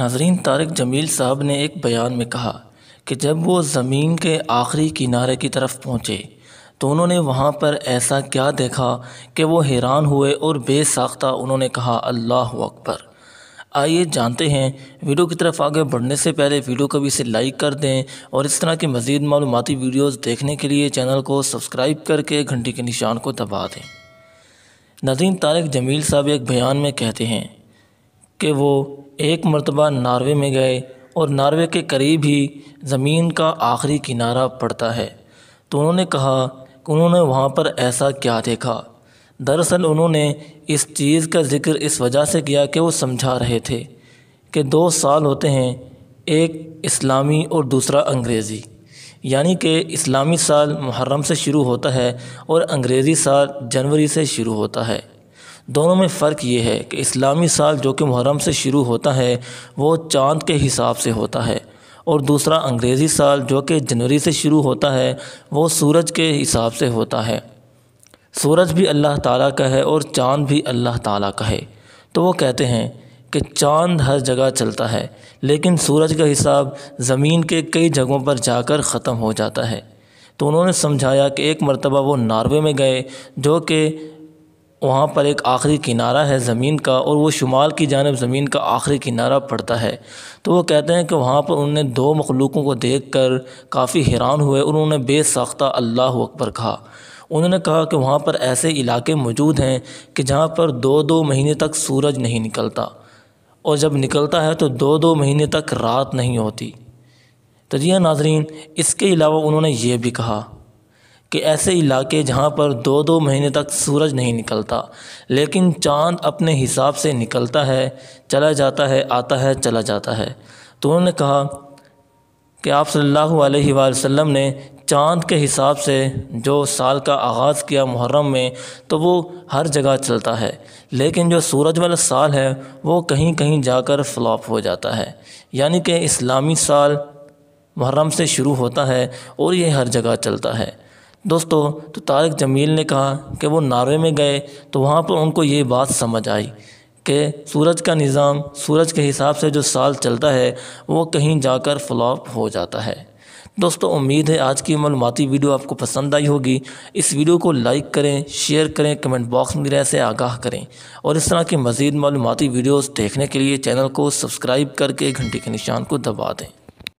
नाजरीन तारक जमील साहब ने एक बयान में कहा कि जब वो ज़मीन के आखिरी किनारे की तरफ पहुँचे तो उन्होंने वहाँ पर ऐसा क्या देखा कि वो हैरान हुए और बेसाख्ता उन्होंने कहा अल्लाह अकबर आइए जानते हैं वीडियो की तरफ आगे बढ़ने से पहले वीडियो को भी इसे लाइक कर दें और इस तरह की मज़ीद मालूमती वीडियोस देखने के लिए चैनल को सब्सक्राइब करके घंटी के निशान को दबा दें नदीन तारक जमील साहब एक बयान में कहते हैं कि वो एक मरतबा नार्वे में गए और नार्वे के करीब ही ज़मीन का आखिरी किनारा पड़ता है तो उन्होंने कहा कि उन्होंने वहाँ पर ऐसा क्या देखा दरअसल उन्होंने इस चीज़ का ज़िक्र इस वजह से किया कि वो समझा रहे थे कि दो साल होते हैं एक इस्लामी और दूसरा अंग्रेज़ी यानी कि इस्लामी साल मुहर्रम से शुरू होता है और अंग्रेज़ी साल जनवरी से शुरू होता है दोनों में फ़र्क ये है कि इस्लामी साल जो कि मुहर्रम से शुरू होता है वो चाँद के हिसाब से होता है और दूसरा अंग्रेज़ी साल जो कि जनवरी से शुरू होता है वो सूरज के हिसाब से होता है सूरज भी अल्लाह ताला का है और चाँद भी अल्लाह ताला का है तो वो कहते हैं कि चांद हर जगह चलता है लेकिन सूरज का हिसाब ज़मीन के कई जगहों पर जाकर ख़त्म हो जाता है तो उन्होंने समझाया कि एक मरतबा वो नार्वे में गए जो कि वहाँ पर एक आखिरी किनारा है ज़मीन का और वो शुमाल की जानब ज़मीन का आखिरी किनारा पड़ता है तो वो कहते हैं कि वहाँ पर उन्होंने दो मखलूक़ों को देख कर काफ़ी हैरान हुए उन्होंने बेसाख्ता अल्लाह अकबर कहा उन्होंने कहा कि वहाँ पर ऐसे इलाके मौजूद हैं कि जहाँ पर दो दो महीने तक सूरज नहीं निकलता और जब निकलता है तो दो दो महीने तक रात नहीं होती तो जी हाँ नाजरीन इसके अलावा उन्होंने ये भी कहा कि ऐसे इलाके जहाँ पर दो दो महीने तक सूरज नहीं निकलता लेकिन चाँद अपने हिसाब से निकलता है चला जाता है आता है चला जाता है तो उन्होंने कहा कि आप सल्लल्लाहु अलैहि वसल्लम ने चाँद के हिसाब से जो साल का आगाज़ किया मुहर्रम में तो वो हर जगह चलता है लेकिन जो सूरज वाला साल है वो कहीं कहीं जाकर फ्लॉप हो जाता है यानी कि इस्लामी साल मुहर्रम से शुरू होता है और ये हर जगह चलता है दोस्तों तो तारक जमील ने कहा कि वो नारवे में गए तो वहाँ पर उनको ये बात समझ आई कि सूरज का निज़ाम सूरज के हिसाब से जो साल चलता है वो कहीं जाकर फ्लॉप हो जाता है दोस्तों उम्मीद है आज की मालूमती वीडियो आपको पसंद आई होगी इस वीडियो को लाइक करें शेयर करें कमेंट बॉक्स में रह से आगाह करें और इस तरह की मज़ीद मालूमती वीडियोस देखने के लिए चैनल को सब्सक्राइब करके घंटी के निशान को दबा दें